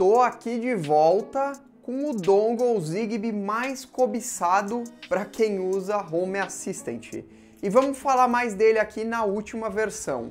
tô aqui de volta com o dongle Zigbee mais cobiçado para quem usa Home Assistant. E vamos falar mais dele aqui na última versão.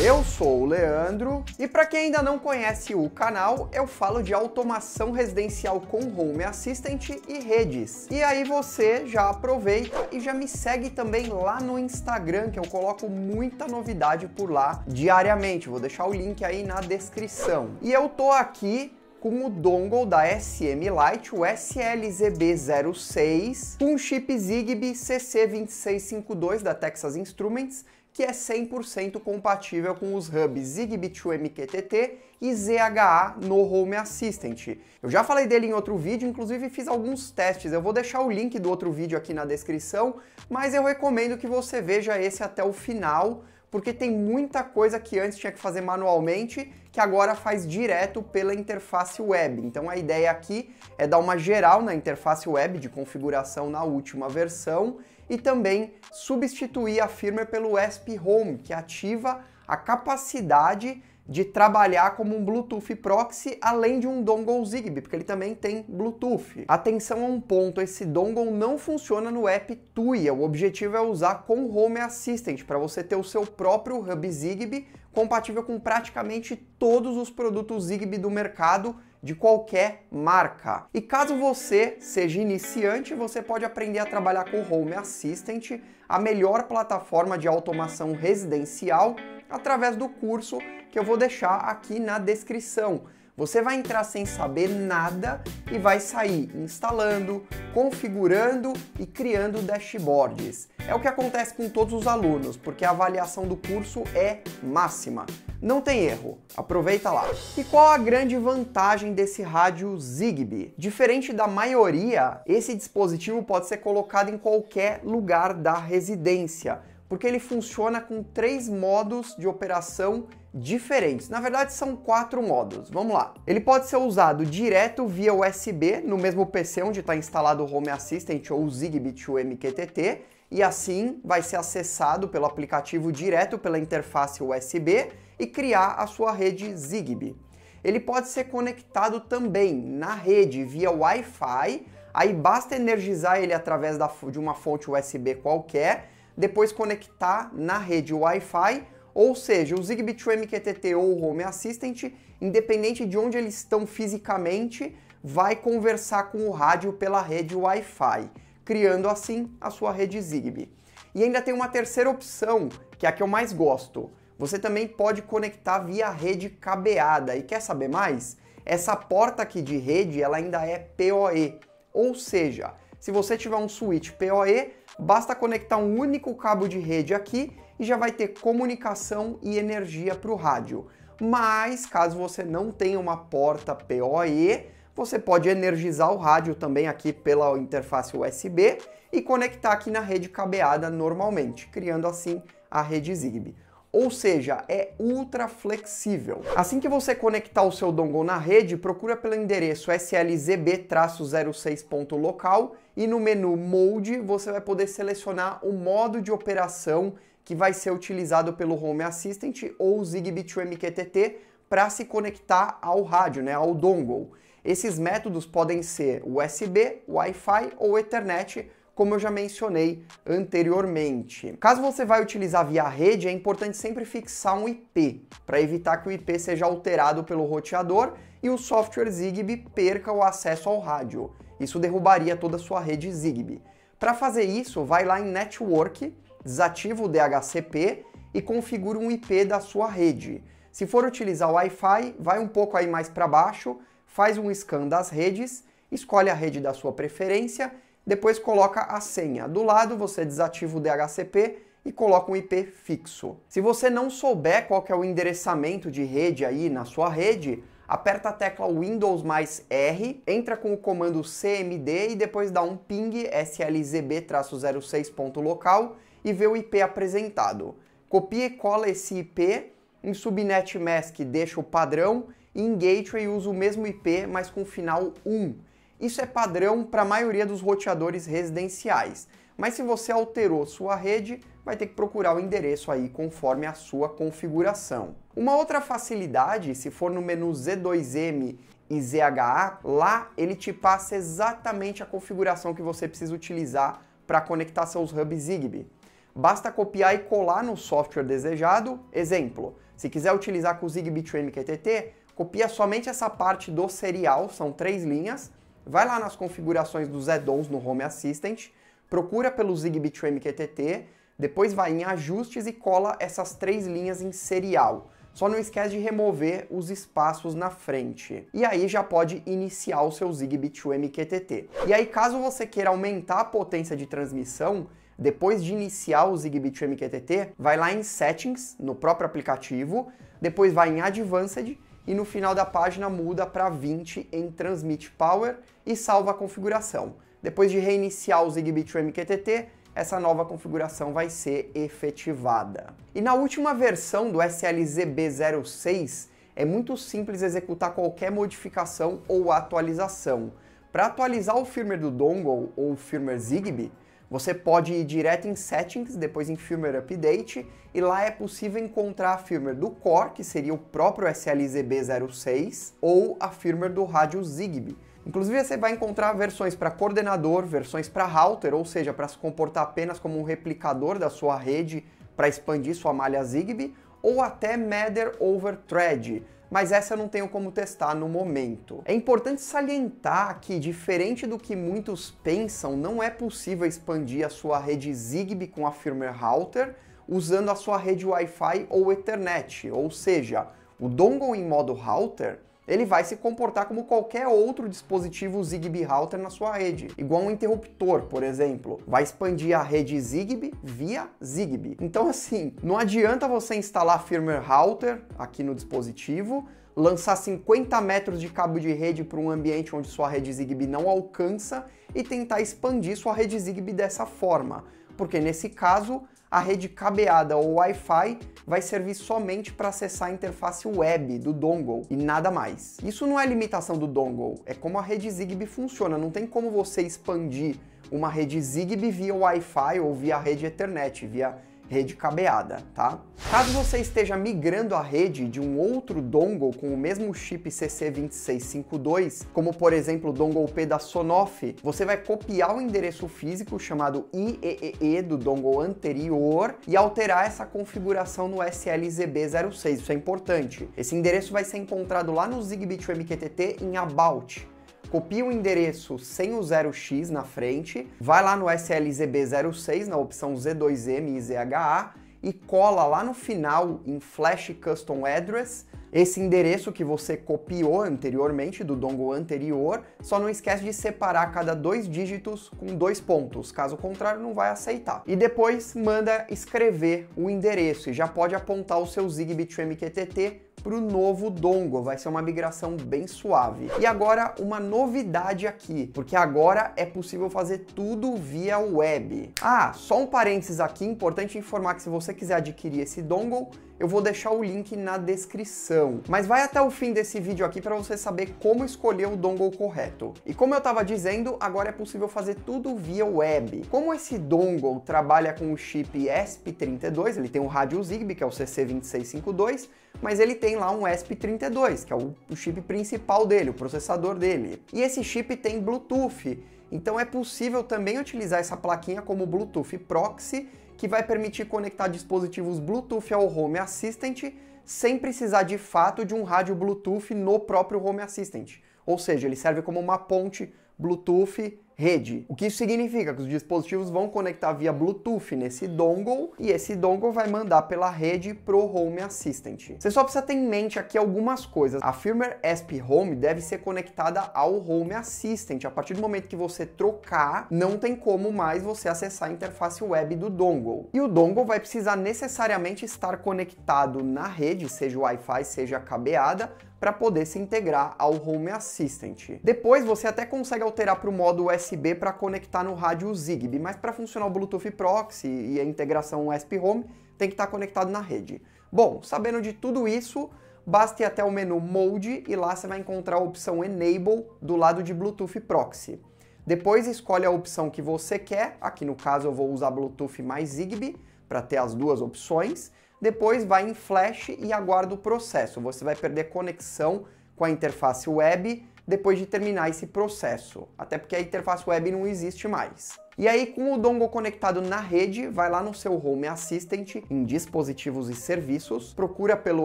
Eu sou o Leandro e para quem ainda não conhece o canal, eu falo de automação residencial com Home Assistant e redes. E aí você já aproveita e já me segue também lá no Instagram, que eu coloco muita novidade por lá diariamente. Vou deixar o link aí na descrição. E eu tô aqui com o dongle da SM Lite, o SLZB06, com chip Zigbee CC2652 da Texas Instruments que é 100% compatível com os hubs Zigbee 2 MQTT e ZHA no Home Assistant. Eu já falei dele em outro vídeo, inclusive fiz alguns testes, eu vou deixar o link do outro vídeo aqui na descrição, mas eu recomendo que você veja esse até o final, porque tem muita coisa que antes tinha que fazer manualmente, que agora faz direto pela interface web. Então a ideia aqui é dar uma geral na interface web de configuração na última versão e também substituir a firmware pelo ESP Home, que ativa a capacidade de trabalhar como um Bluetooth proxy, além de um dongle Zigbee, porque ele também tem Bluetooth. Atenção a um ponto, esse dongle não funciona no app Tuya. O objetivo é usar com Home Assistant para você ter o seu próprio hub Zigbee compatível com praticamente todos os produtos Zigbee do mercado de qualquer marca. E caso você seja iniciante, você pode aprender a trabalhar com Home Assistant, a melhor plataforma de automação residencial através do curso que eu vou deixar aqui na descrição. Você vai entrar sem saber nada e vai sair instalando, configurando e criando dashboards. É o que acontece com todos os alunos, porque a avaliação do curso é máxima. Não tem erro, aproveita lá. E qual a grande vantagem desse rádio Zigbee? Diferente da maioria, esse dispositivo pode ser colocado em qualquer lugar da residência porque ele funciona com três modos de operação diferentes. Na verdade, são quatro modos. Vamos lá. Ele pode ser usado direto via USB no mesmo PC onde está instalado o Home Assistant ou o Zigbee to MQTT e assim vai ser acessado pelo aplicativo direto pela interface USB e criar a sua rede Zigbee. Ele pode ser conectado também na rede via Wi-Fi, aí basta energizar ele através da, de uma fonte USB qualquer depois conectar na rede Wi-Fi, ou seja, o Zigbee True MQTT ou o Home Assistant, independente de onde eles estão fisicamente, vai conversar com o rádio pela rede Wi-Fi, criando assim a sua rede Zigbee. E ainda tem uma terceira opção, que é a que eu mais gosto. Você também pode conectar via rede cabeada. E quer saber mais? Essa porta aqui de rede, ela ainda é PoE. Ou seja, se você tiver um switch PoE, Basta conectar um único cabo de rede aqui e já vai ter comunicação e energia para o rádio. Mas caso você não tenha uma porta PoE, você pode energizar o rádio também aqui pela interface USB e conectar aqui na rede cabeada normalmente, criando assim a rede Zigbee ou seja, é ultra flexível. Assim que você conectar o seu dongle na rede, procura pelo endereço slzb-06.local e no menu Mode você vai poder selecionar o modo de operação que vai ser utilizado pelo Home Assistant ou Zigbee 2 MQTT para se conectar ao rádio, né, ao dongle. Esses métodos podem ser USB, Wi-Fi ou Ethernet, como eu já mencionei anteriormente. Caso você vai utilizar via rede, é importante sempre fixar um IP, para evitar que o IP seja alterado pelo roteador e o software Zigbee perca o acesso ao rádio. Isso derrubaria toda a sua rede Zigbee. Para fazer isso, vai lá em Network, desativa o DHCP e configura um IP da sua rede. Se for utilizar o Wi-Fi, vai um pouco aí mais para baixo, faz um scan das redes, escolhe a rede da sua preferência depois coloca a senha. Do lado você desativa o DHCP e coloca um IP fixo. Se você não souber qual é o endereçamento de rede aí na sua rede, aperta a tecla Windows mais R, entra com o comando CMD e depois dá um ping slzb-06.local e vê o IP apresentado. Copia e cola esse IP, em subnet mask deixa o padrão e em gateway usa o mesmo IP, mas com final 1. Isso é padrão para a maioria dos roteadores residenciais, mas se você alterou sua rede, vai ter que procurar o endereço aí conforme a sua configuração. Uma outra facilidade, se for no menu Z2M e ZHA, lá ele te passa exatamente a configuração que você precisa utilizar para conectar seus hubs Zigbee. Basta copiar e colar no software desejado. Exemplo, se quiser utilizar com o Zigbee Training MQTT, copia somente essa parte do serial, são três linhas, vai lá nas configurações dos add-ons no Home Assistant, procura pelo Zigbee 2 mqtt depois vai em ajustes e cola essas três linhas em serial. Só não esquece de remover os espaços na frente. E aí já pode iniciar o seu Zigbee 2 mqtt E aí caso você queira aumentar a potência de transmissão, depois de iniciar o Zigbee 2 mqtt vai lá em Settings, no próprio aplicativo, depois vai em Advanced e no final da página muda para 20 em Transmit Power e salva a configuração. Depois de reiniciar o Zigbee Trim QTT, essa nova configuração vai ser efetivada. E na última versão do SLZB06, é muito simples executar qualquer modificação ou atualização. Para atualizar o firmware do dongle ou firmware Zigbee, você pode ir direto em Settings, depois em Firmware Update, e lá é possível encontrar a firmware do Core, que seria o próprio SLZB06, ou a firmware do rádio Zigbee. Inclusive, você vai encontrar versões para coordenador, versões para router, ou seja, para se comportar apenas como um replicador da sua rede para expandir sua malha Zigbee, ou até Matter over Thread, mas essa eu não tenho como testar no momento. É importante salientar que, diferente do que muitos pensam, não é possível expandir a sua rede Zigbee com a firmware router usando a sua rede Wi-Fi ou Ethernet, ou seja, o dongle em modo router ele vai se comportar como qualquer outro dispositivo Zigbee router na sua rede, igual um interruptor, por exemplo. Vai expandir a rede Zigbee via Zigbee. Então, assim, não adianta você instalar firmware router aqui no dispositivo, lançar 50 metros de cabo de rede para um ambiente onde sua rede Zigbee não alcança e tentar expandir sua rede Zigbee dessa forma porque nesse caso a rede cabeada ou Wi-Fi vai servir somente para acessar a interface web do dongle e nada mais. Isso não é limitação do dongle, é como a rede Zigbee funciona, não tem como você expandir uma rede Zigbee via Wi-Fi ou via rede Ethernet, via rede cabeada, tá? Caso você esteja migrando a rede de um outro dongle com o mesmo chip CC2652, como por exemplo o dongle P da Sonoff, você vai copiar o endereço físico chamado IEEE do dongle anterior e alterar essa configuração no SLZB06, isso é importante. Esse endereço vai ser encontrado lá no ZigBee MQTT em About, copia o endereço sem o 0x na frente, vai lá no SLZB06, na opção Z2M e ZHA, e cola lá no final em Flash Custom Address esse endereço que você copiou anteriormente do dongle anterior, só não esquece de separar cada dois dígitos com dois pontos, caso contrário não vai aceitar. E depois manda escrever o endereço e já pode apontar o seu ZigBee to MQTT para o novo dongle, vai ser uma migração bem suave. E agora uma novidade aqui, porque agora é possível fazer tudo via web. Ah, só um parênteses aqui, importante informar que se você quiser adquirir esse dongle, eu vou deixar o link na descrição. Mas vai até o fim desse vídeo aqui para você saber como escolher o dongle correto. E como eu estava dizendo, agora é possível fazer tudo via web. Como esse dongle trabalha com o chip ESP32, ele tem um rádio ZigBee, que é o CC2652, mas ele tem lá um ESP32, que é o, o chip principal dele, o processador dele. E esse chip tem Bluetooth, então é possível também utilizar essa plaquinha como Bluetooth proxy, que vai permitir conectar dispositivos Bluetooth ao Home Assistant sem precisar de fato de um rádio Bluetooth no próprio Home Assistant. Ou seja, ele serve como uma ponte Bluetooth rede. O que isso significa? Que os dispositivos vão conectar via Bluetooth nesse dongle e esse dongle vai mandar pela rede pro Home Assistant. Você só precisa ter em mente aqui algumas coisas. A firmware ESP Home deve ser conectada ao Home Assistant. A partir do momento que você trocar, não tem como mais você acessar a interface web do dongle. E o dongle vai precisar necessariamente estar conectado na rede, seja Wi-Fi, seja cabeada, para poder se integrar ao Home Assistant. Depois você até consegue alterar para o modo USB para conectar no rádio Zigbee, mas para funcionar o Bluetooth Proxy e a integração USB Home tem que estar tá conectado na rede. Bom, sabendo de tudo isso, basta ir até o menu Mode e lá você vai encontrar a opção Enable do lado de Bluetooth Proxy. Depois escolhe a opção que você quer, aqui no caso eu vou usar Bluetooth mais Zigbee para ter as duas opções, depois vai em flash e aguarda o processo. Você vai perder conexão com a interface web depois de terminar esse processo, até porque a interface web não existe mais. E aí, com o dongle conectado na rede, vai lá no seu Home Assistant, em dispositivos e serviços, procura pelo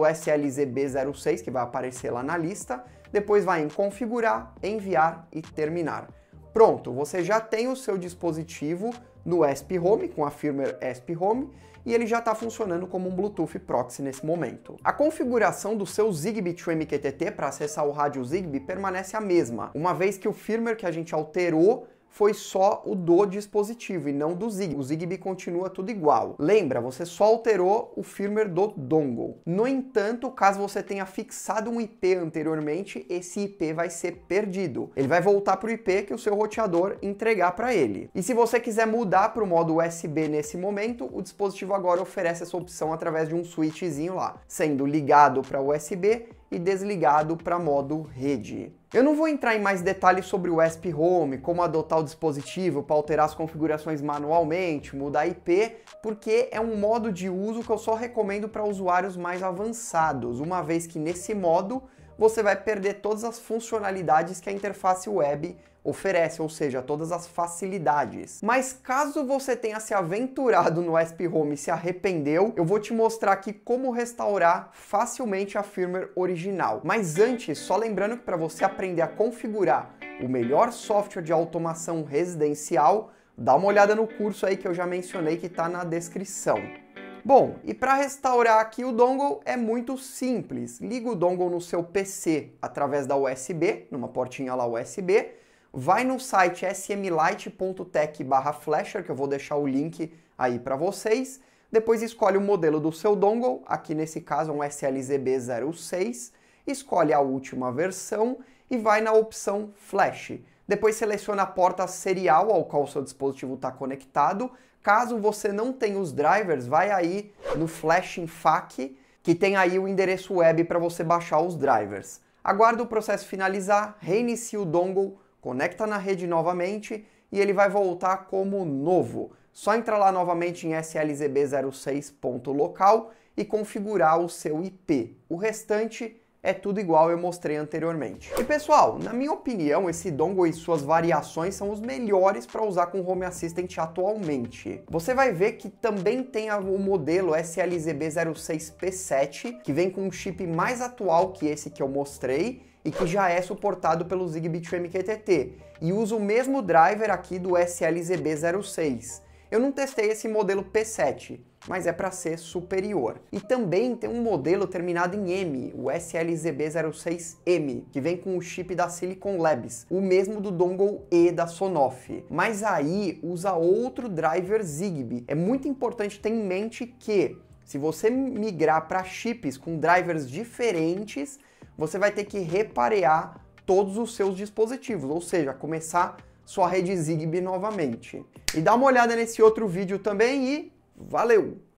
SLZB06, que vai aparecer lá na lista, depois vai em configurar, enviar e terminar. Pronto, você já tem o seu dispositivo no ESP Home, com a firmware ESP Home, e ele já está funcionando como um Bluetooth proxy nesse momento. A configuração do seu Zigbee to MQTT para acessar o rádio Zigbee permanece a mesma, uma vez que o firmware que a gente alterou foi só o do dispositivo e não do Zigbee. O Zigbee continua tudo igual. Lembra, você só alterou o firmware do dongle. No entanto, caso você tenha fixado um IP anteriormente, esse IP vai ser perdido. Ele vai voltar para o IP que o seu roteador entregar para ele. E se você quiser mudar para o modo USB nesse momento, o dispositivo agora oferece essa opção através de um switchzinho lá, sendo ligado para USB e desligado para modo rede. Eu não vou entrar em mais detalhes sobre o ESP Home, como adotar o dispositivo para alterar as configurações manualmente, mudar IP, porque é um modo de uso que eu só recomendo para usuários mais avançados, uma vez que nesse modo você vai perder todas as funcionalidades que a interface web oferece, ou seja, todas as facilidades. Mas caso você tenha se aventurado no ESP Home e se arrependeu, eu vou te mostrar aqui como restaurar facilmente a firmware original. Mas antes, só lembrando que para você aprender a configurar o melhor software de automação residencial, dá uma olhada no curso aí que eu já mencionei que está na descrição. Bom, e para restaurar aqui o dongle é muito simples. Liga o dongle no seu PC através da USB, numa portinha lá USB, vai no site smlite.tech flasher, que eu vou deixar o link aí para vocês. Depois escolhe o modelo do seu dongle, aqui nesse caso é um SLZB06, escolhe a última versão e vai na opção Flash. Depois seleciona a porta serial ao qual o seu dispositivo está conectado. Caso você não tenha os drivers, vai aí no Flash em FAQ, que tem aí o endereço web para você baixar os drivers. Aguarda o processo finalizar, reinicie o dongle conecta na rede novamente e ele vai voltar como novo. Só entrar lá novamente em slzb06.local e configurar o seu IP. O restante é tudo igual eu mostrei anteriormente. E pessoal, na minha opinião, esse dongle e suas variações são os melhores para usar com o Home Assistant atualmente. Você vai ver que também tem o modelo SLZB06P7, que vem com um chip mais atual que esse que eu mostrei, e que já é suportado pelo Zigbee 2 MQTT e usa o mesmo driver aqui do SLZB06. Eu não testei esse modelo P7, mas é para ser superior. E também tem um modelo terminado em M, o SLZB06M, que vem com o chip da Silicon Labs, o mesmo do dongle E da Sonoff. Mas aí usa outro driver Zigbee. É muito importante ter em mente que se você migrar para chips com drivers diferentes, você vai ter que reparear todos os seus dispositivos, ou seja, começar sua rede Zigbee novamente. E dá uma olhada nesse outro vídeo também e valeu!